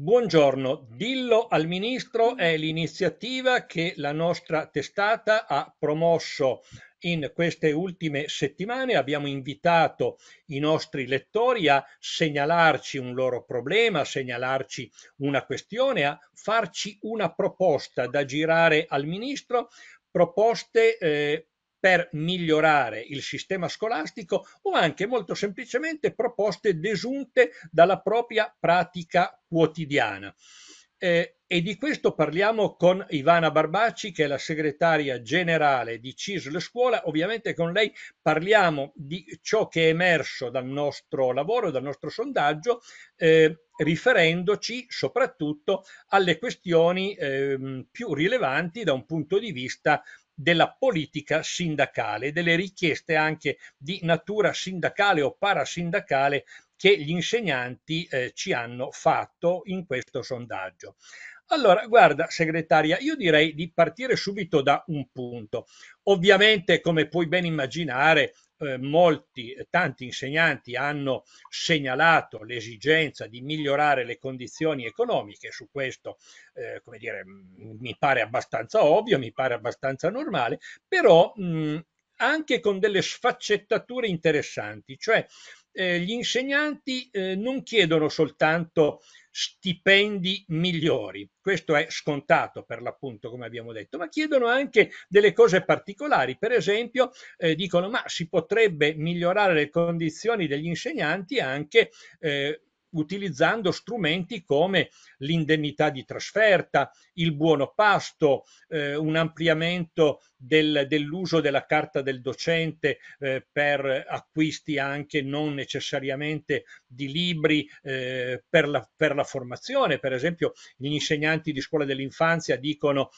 Buongiorno, dillo al ministro è l'iniziativa che la nostra testata ha promosso in queste ultime settimane. Abbiamo invitato i nostri lettori a segnalarci un loro problema, a segnalarci una questione, a farci una proposta da girare al ministro proposte eh, per migliorare il sistema scolastico o anche molto semplicemente proposte desunte dalla propria pratica quotidiana. Eh, e di questo parliamo con Ivana Barbacci, che è la segretaria generale di CISL Scuola. Ovviamente con lei parliamo di ciò che è emerso dal nostro lavoro, dal nostro sondaggio, eh, riferendoci soprattutto alle questioni eh, più rilevanti da un punto di vista della politica sindacale, delle richieste anche di natura sindacale o parasindacale che gli insegnanti eh, ci hanno fatto in questo sondaggio. Allora, guarda, segretaria, io direi di partire subito da un punto. Ovviamente, come puoi ben immaginare, eh, molti, eh, tanti insegnanti hanno segnalato l'esigenza di migliorare le condizioni economiche, su questo eh, come dire, mm, mi pare abbastanza ovvio, mi pare abbastanza normale, però mh, mm, anche con delle sfaccettature interessanti, cioè eh, gli insegnanti eh, non chiedono soltanto stipendi migliori, questo è scontato per l'appunto come abbiamo detto, ma chiedono anche delle cose particolari, per esempio eh, dicono ma si potrebbe migliorare le condizioni degli insegnanti anche eh, utilizzando strumenti come l'indennità di trasferta, il buono pasto, eh, un ampliamento del, dell'uso della carta del docente eh, per acquisti anche non necessariamente di libri eh, per, la, per la formazione. Per esempio gli insegnanti di scuola dell'infanzia dicono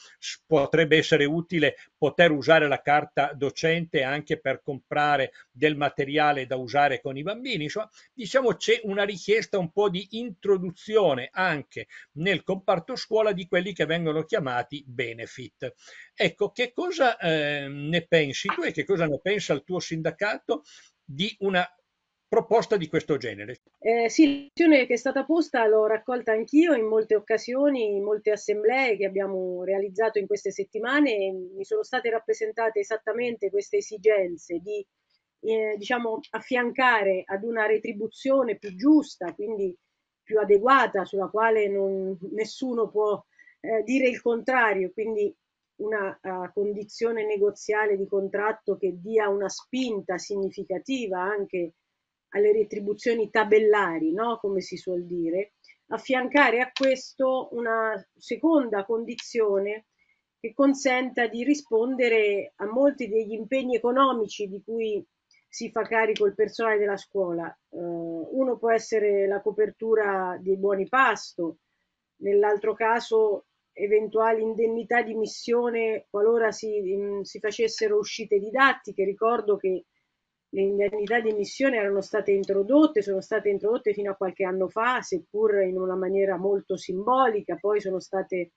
potrebbe essere utile poter usare la carta docente anche per comprare del materiale da usare con i bambini. Insomma, diciamo c'è una richiesta un po' di introduzione anche nel comparto scuola di quelli che vengono chiamati benefit. Ecco, che cosa eh, ne pensi tu e che cosa ne pensa il tuo sindacato di una proposta di questo genere? Eh, sì, la questione che è stata posta l'ho raccolta anch'io in molte occasioni, in molte assemblee che abbiamo realizzato in queste settimane, mi sono state rappresentate esattamente queste esigenze di eh, diciamo, affiancare ad una retribuzione più giusta, quindi più adeguata, sulla quale non, nessuno può eh, dire il contrario, quindi una uh, condizione negoziale di contratto che dia una spinta significativa anche alle retribuzioni tabellari, no? come si suol dire, affiancare a questo una seconda condizione che consenta di rispondere a molti degli impegni economici di cui si fa carico il personale della scuola. Uh, uno può essere la copertura dei buoni pasto, nell'altro caso eventuali indennità di missione qualora si, mh, mm, si, facessero uscite didattiche. Ricordo che le indennità di missione erano state introdotte, sono state introdotte fino a qualche anno fa, seppur in una maniera molto simbolica, poi sono state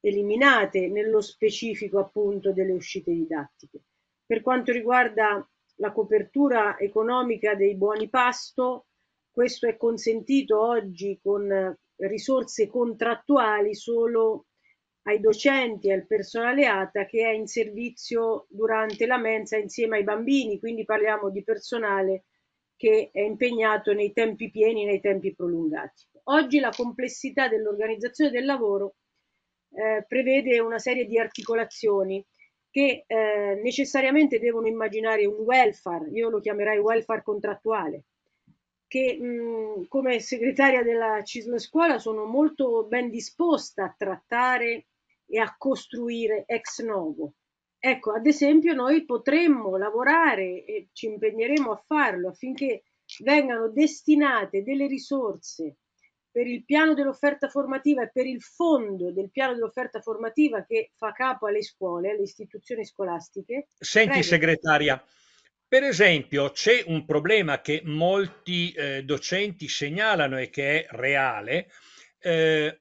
eliminate nello specifico appunto delle uscite didattiche. Per quanto riguarda la copertura economica dei buoni pasto, questo è consentito oggi con eh, risorse contrattuali solo ai docenti e al personale ATA che è in servizio durante la mensa insieme ai bambini, quindi parliamo di personale che è impegnato nei tempi pieni e nei tempi prolungati. Oggi la complessità dell'organizzazione del lavoro eh, prevede una serie di articolazioni che eh, necessariamente devono immaginare un welfare, io lo chiamerei welfare contrattuale, che mh, come segretaria della CISL Scuola sono molto ben disposta a trattare e a costruire ex novo. Ecco, ad esempio noi potremmo lavorare e ci impegneremo a farlo affinché vengano destinate delle risorse per il piano dell'offerta formativa e per il fondo del piano dell'offerta formativa che fa capo alle scuole, alle istituzioni scolastiche. Senti, Prego. segretaria, per esempio, c'è un problema che molti eh, docenti segnalano e che è reale, eh,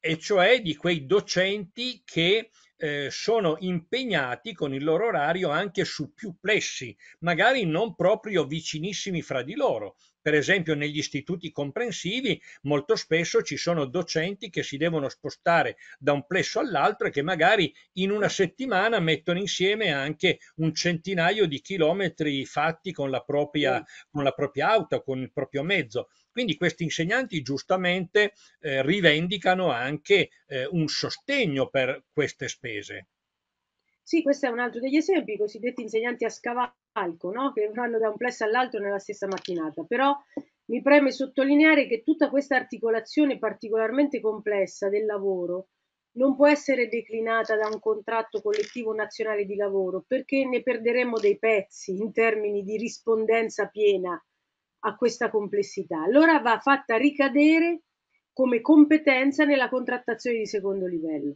e cioè di quei docenti che eh, sono impegnati con il loro orario anche su più plessi, magari non proprio vicinissimi fra di loro, per esempio negli istituti comprensivi molto spesso ci sono docenti che si devono spostare da un plesso all'altro e che magari in una settimana mettono insieme anche un centinaio di chilometri fatti con la propria, mm. con la propria auto, con il proprio mezzo. Quindi questi insegnanti giustamente eh, rivendicano anche eh, un sostegno per queste spese. Sì, questo è un altro degli esempi, i cosiddetti insegnanti a scavare palco, no? che vanno da un plesso all'altro nella stessa mattinata, però mi preme sottolineare che tutta questa articolazione particolarmente complessa del lavoro non può essere declinata da un contratto collettivo nazionale di lavoro perché ne perderemo dei pezzi in termini di rispondenza piena a questa complessità. Allora va fatta ricadere come competenza nella contrattazione di secondo livello.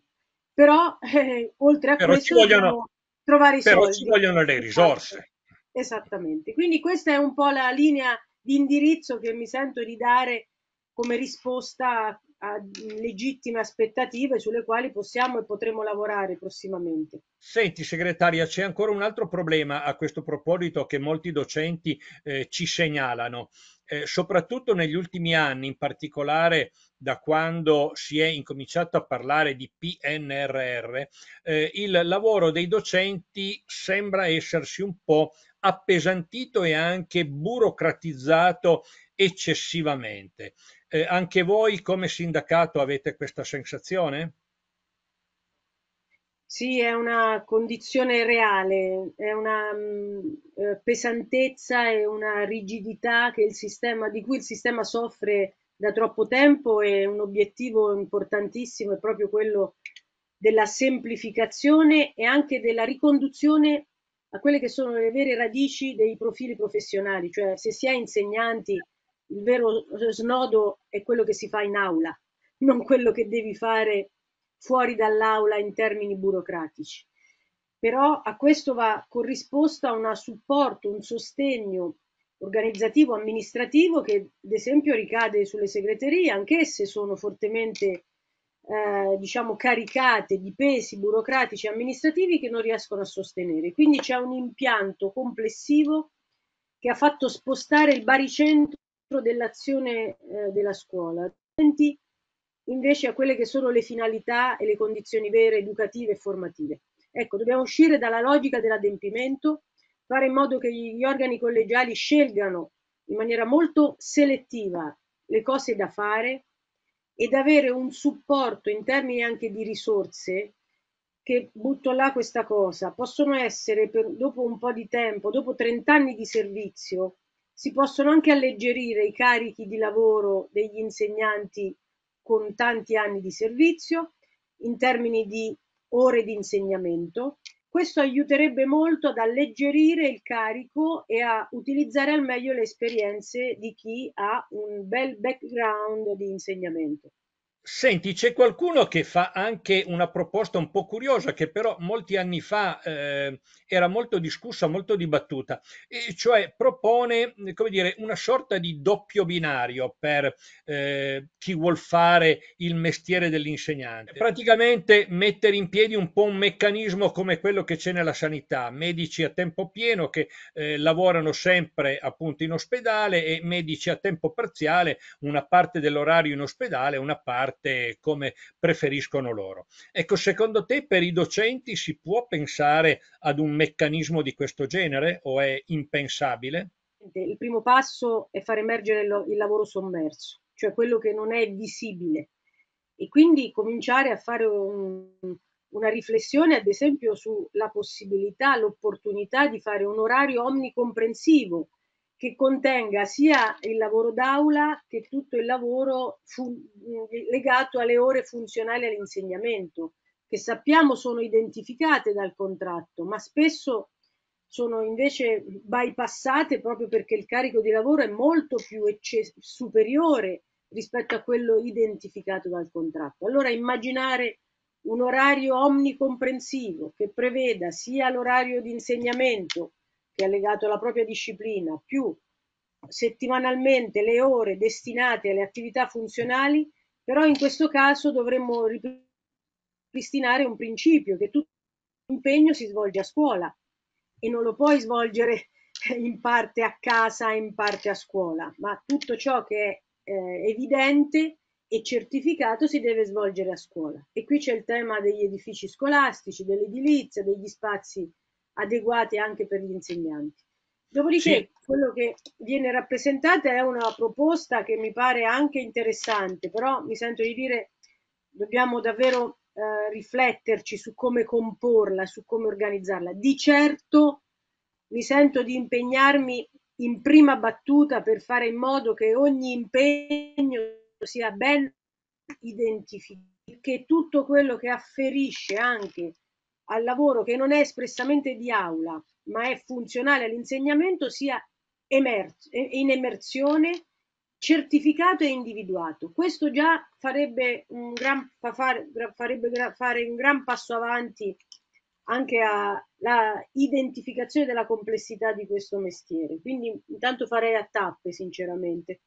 Però eh, oltre a però questo vogliono, trovare i però soldi. Però ci vogliono le risorse. Esattamente, quindi questa è un po' la linea di indirizzo che mi sento di dare come risposta a, legittime aspettative sulle quali possiamo e potremo lavorare prossimamente. Senti segretaria, c'è ancora un altro problema a questo proposito che molti docenti eh, ci segnalano eh, soprattutto negli ultimi anni, in particolare da quando si è incominciato a parlare di PNRR, eh, il lavoro dei docenti sembra essersi un po' appesantito e anche burocratizzato eccessivamente. Eh, anche voi come sindacato avete questa sensazione? Sì, è una condizione reale, è una mh, mm, eh, pesantezza e una rigidità che il sistema, di cui il sistema soffre da troppo tempo e un obiettivo importantissimo è proprio quello della semplificazione e anche della riconduzione a quelle che sono le vere radici dei profili professionali, cioè se si è insegnanti il vero snodo è quello che si fa in aula, non quello che devi fare fuori dall'aula in termini burocratici. Però a questo va corrisposta un supporto, un sostegno organizzativo, amministrativo che ad esempio ricade sulle segreterie, anch'esse sono fortemente eh, diciamo caricate di pesi burocratici e amministrativi che non riescono a sostenere. Quindi c'è un impianto complessivo che ha fatto spostare il baricentro dell'azione eh, della scuola invece a quelle che sono le finalità e le condizioni vere, educative e formative. Ecco, dobbiamo uscire dalla logica dell'adempimento, fare in modo che gli organi collegiali scelgano in maniera molto selettiva le cose da fare ed avere un supporto in termini anche di risorse che butto là questa cosa possono essere per, dopo un po' di tempo dopo 30 anni di servizio si possono anche alleggerire i carichi di lavoro degli insegnanti con tanti anni di servizio, in termini di ore di insegnamento. Questo aiuterebbe molto ad alleggerire il carico e a utilizzare al meglio le esperienze di chi ha un bel background di insegnamento. Senti, c'è qualcuno che fa anche una proposta un po' curiosa, che però molti anni fa eh, era molto discussa, molto dibattuta, e cioè propone come dire, una sorta di doppio binario per eh, chi vuol fare il mestiere dell'insegnante. Praticamente mettere in piedi un po' un meccanismo come quello che c'è nella sanità, medici a tempo pieno che eh, lavorano sempre appunto in ospedale e medici a tempo parziale, una parte dell'orario in ospedale, una parte fatte come preferiscono loro. Ecco, secondo te per i docenti si può pensare ad un meccanismo di questo genere o è impensabile? Il primo passo è far emergere il lavoro sommerso, cioè quello che non è visibile e quindi cominciare a fare un, una riflessione, ad esempio, sulla possibilità, l'opportunità di fare un orario omnicomprensivo che contenga sia il lavoro d'aula che tutto il lavoro legato alle ore funzionali all'insegnamento, che sappiamo sono identificate dal contratto, ma spesso sono invece bypassate proprio perché il carico di lavoro è molto più superiore rispetto a quello identificato dal contratto. Allora immaginare un orario omnicomprensivo che preveda sia l'orario di insegnamento che è legato alla propria disciplina, più settimanalmente le ore destinate alle attività funzionali, però in questo caso dovremmo ripristinare un principio che tutto l'impegno si svolge a scuola e non lo puoi svolgere in parte a casa, in parte a scuola, ma tutto ciò che è eh, evidente e certificato si deve svolgere a scuola. E qui c'è il tema degli edifici scolastici, dell'edilizia, degli spazi adeguate anche per gli insegnanti. Dopodiché sì. quello che viene rappresentato è una proposta che mi pare anche interessante, però mi sento di dire che dobbiamo davvero eh, rifletterci su come comporla, su come organizzarla. Di certo mi sento di impegnarmi in prima battuta per fare in modo che ogni impegno sia ben identificato, che tutto quello che afferisce anche al lavoro che non è espressamente di aula, ma è funzionale all'insegnamento, sia eh, in emersione, certificato e individuato. Questo già farebbe un gran, farebbe fare un gran passo avanti anche alla identificazione della complessità di questo mestiere. Quindi intanto farei a tappe, sinceramente.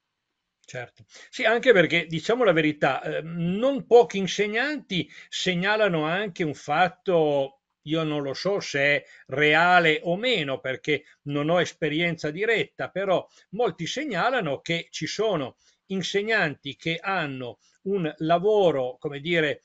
Certo, sì anche perché diciamo la verità, ehm, non pochi insegnanti segnalano anche un fatto, io non lo so se è reale o meno perché non ho esperienza diretta, però molti segnalano che ci sono insegnanti che hanno un lavoro, come dire,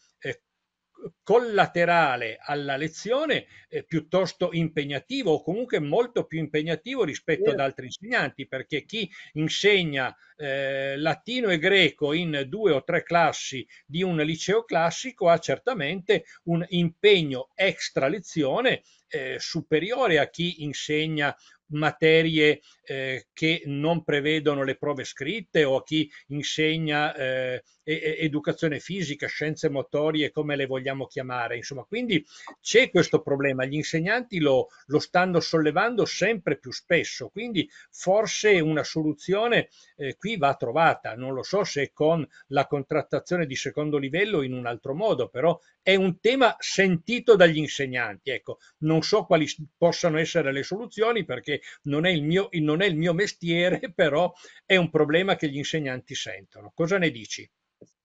collaterale alla lezione eh, piuttosto impegnativo o comunque molto più impegnativo rispetto ad altri insegnanti perché chi insegna eh, latino e greco in due o tre classi di un liceo classico ha certamente un impegno extra lezione eh, superiore a chi insegna materie eh, che non prevedono le prove scritte o a chi insegna eh, educazione fisica, scienze motorie, come le vogliamo chiamare. Insomma, quindi c'è questo problema, gli insegnanti lo, lo stanno sollevando sempre più spesso, quindi forse una soluzione eh, qui va trovata, non lo so se con la contrattazione di secondo livello o in un altro modo, però è un tema sentito dagli insegnanti. Ecco, non so quali possano essere le soluzioni perché non è il mio, non non è il mio mestiere, però è un problema che gli insegnanti sentono. Cosa ne dici?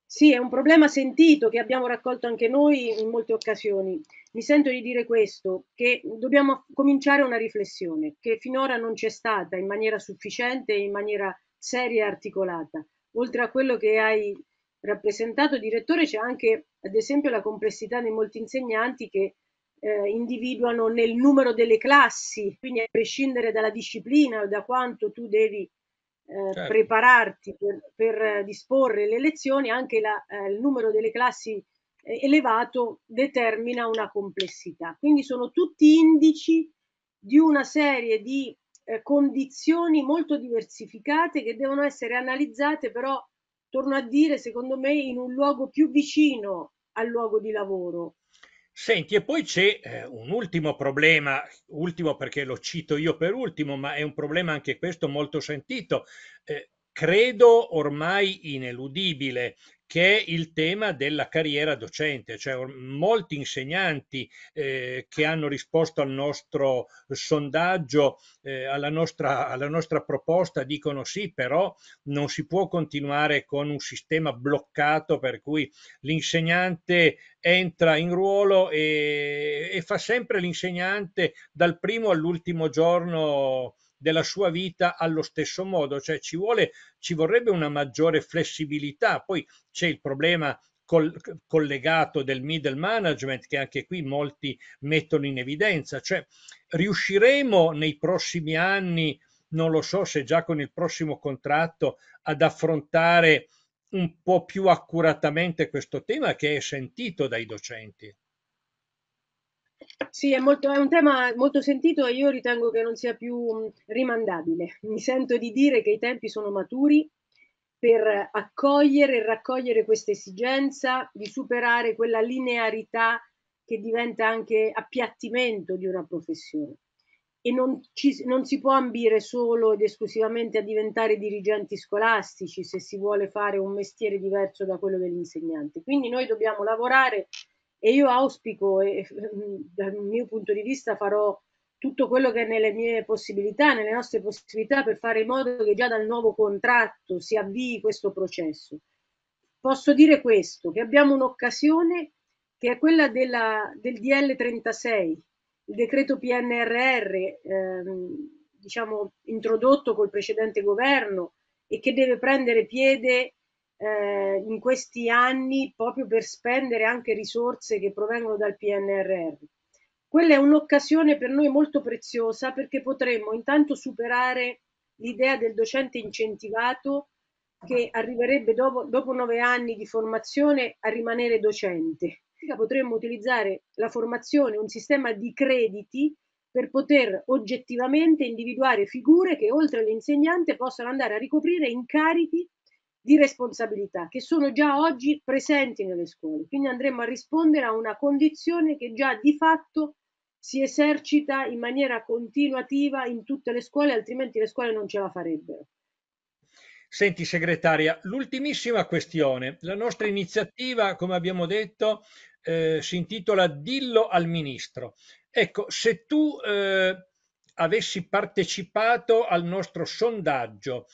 Sì, è un problema sentito che abbiamo raccolto anche noi in molte occasioni. Mi sento di dire questo, che dobbiamo cominciare una riflessione che finora non c'è stata in maniera sufficiente, in maniera seria e articolata. Oltre a quello che hai rappresentato, direttore, c'è anche, ad esempio, la complessità di molti insegnanti che eh, individuano nel numero delle classi, quindi a prescindere dalla disciplina o da quanto tu devi eh, certo. prepararti per, per, disporre le lezioni, anche la, eh, il numero delle classi eh, elevato determina una complessità. Quindi sono tutti indici di una serie di eh, condizioni molto diversificate che devono essere analizzate però, torno a dire, secondo me in un luogo più vicino al luogo di lavoro, Senti, e poi c'è eh, un ultimo problema, ultimo perché lo cito io per ultimo, ma è un problema anche questo molto sentito, eh, credo ormai ineludibile, che è il tema della carriera docente, cioè molti insegnanti eh, che hanno risposto al nostro sondaggio, eh, alla, nostra, alla nostra proposta, dicono sì, però non si può continuare con un sistema bloccato per cui l'insegnante entra in ruolo e, e fa sempre l'insegnante dal primo all'ultimo giorno della sua vita allo stesso modo, cioè ci, vuole, ci vorrebbe una maggiore flessibilità, poi c'è il problema col, collegato del middle management che anche qui molti mettono in evidenza, cioè riusciremo nei prossimi anni, non lo so se già con il prossimo contratto, ad affrontare un po' più accuratamente questo tema che è sentito dai docenti. Sì, è, molto, è un tema molto sentito e io ritengo che non sia più mm, rimandabile. Mi sento di dire che i tempi sono maturi per accogliere e raccogliere questa esigenza di superare quella linearità che diventa anche appiattimento di una professione. E non, ci, non si può ambire solo ed esclusivamente a diventare dirigenti scolastici se si vuole fare un mestiere diverso da quello dell'insegnante. Quindi noi dobbiamo lavorare e io auspico e mm, dal mio punto di vista farò tutto quello che è nelle mie possibilità, nelle nostre possibilità per fare in modo che già dal nuovo contratto si avvii questo processo. Posso dire questo, che abbiamo un'occasione che è quella della, del DL 36, il decreto PNRR, ehm, diciamo, introdotto col precedente governo e che deve prendere piede eh, in questi anni proprio per spendere anche risorse che provengono dal PNRR. Quella è un'occasione per noi molto preziosa perché potremmo intanto superare l'idea del docente incentivato che arriverebbe dopo, dopo nove anni di formazione a rimanere docente. Potremmo utilizzare la formazione, un sistema di crediti per poter oggettivamente individuare figure che oltre all'insegnante possano andare a ricoprire incarichi di responsabilità che sono già oggi presenti nelle scuole. Quindi andremo a rispondere a una condizione che già di fatto si esercita in maniera continuativa in tutte le scuole, altrimenti le scuole non ce la farebbero. Senti segretaria, l'ultimissima questione. La nostra iniziativa, come abbiamo detto, eh, si intitola Dillo al Ministro. Ecco, se tu eh, avessi partecipato al nostro sondaggio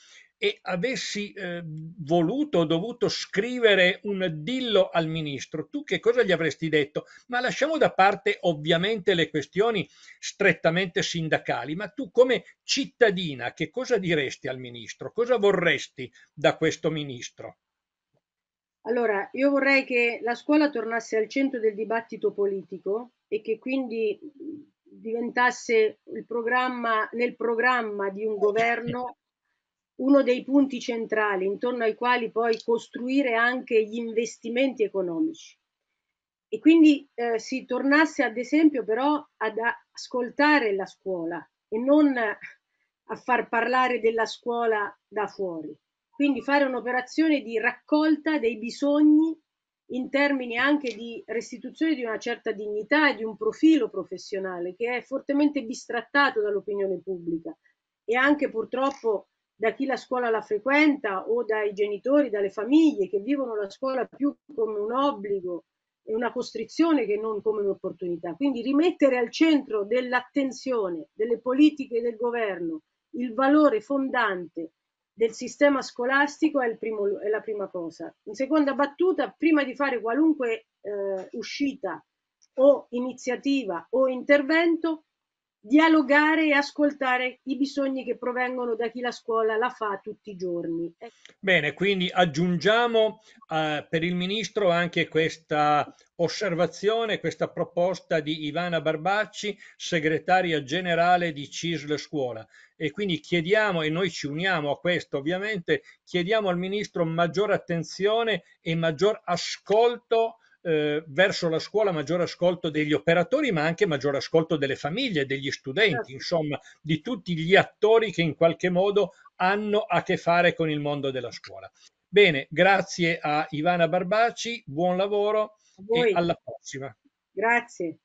e avessi eh, voluto o dovuto scrivere un dillo al ministro, tu che cosa gli avresti detto? Ma lasciamo da parte ovviamente le questioni strettamente sindacali, ma tu come cittadina che cosa diresti al ministro? Cosa vorresti da questo ministro? Allora, io vorrei che la scuola tornasse al centro del dibattito politico e che quindi diventasse programma, nel programma di un governo uno dei punti centrali intorno ai quali poi costruire anche gli investimenti economici. E quindi eh, si tornasse ad esempio però ad ascoltare la scuola e non a far parlare della scuola da fuori. Quindi fare un'operazione di raccolta dei bisogni in termini anche di restituzione di una certa dignità e di un profilo professionale che è fortemente bistrattato dall'opinione pubblica e anche purtroppo da chi la scuola la frequenta o dai genitori, dalle famiglie che vivono la scuola più come un obbligo e una costrizione che non come un'opportunità. Quindi rimettere al centro dell'attenzione delle politiche del governo il valore fondante del sistema scolastico è, primo, è la prima cosa. In seconda battuta, prima di fare qualunque eh, uscita o iniziativa o intervento, dialogare e ascoltare i bisogni che provengono da chi la scuola la fa tutti i giorni. Ecco. Bene, quindi aggiungiamo eh, per il Ministro anche questa osservazione, questa proposta di Ivana Barbacci, segretaria generale di CISL Scuola. E quindi chiediamo, e noi ci uniamo a questo ovviamente, chiediamo al Ministro maggior attenzione e maggior ascolto eh, verso la scuola maggior ascolto degli operatori, ma anche maggior ascolto delle famiglie, degli studenti, certo. insomma, di tutti gli attori che in qualche modo hanno a che fare con il mondo della scuola. Bene, grazie a Ivana Barbaci, buon lavoro e alla prossima. Grazie.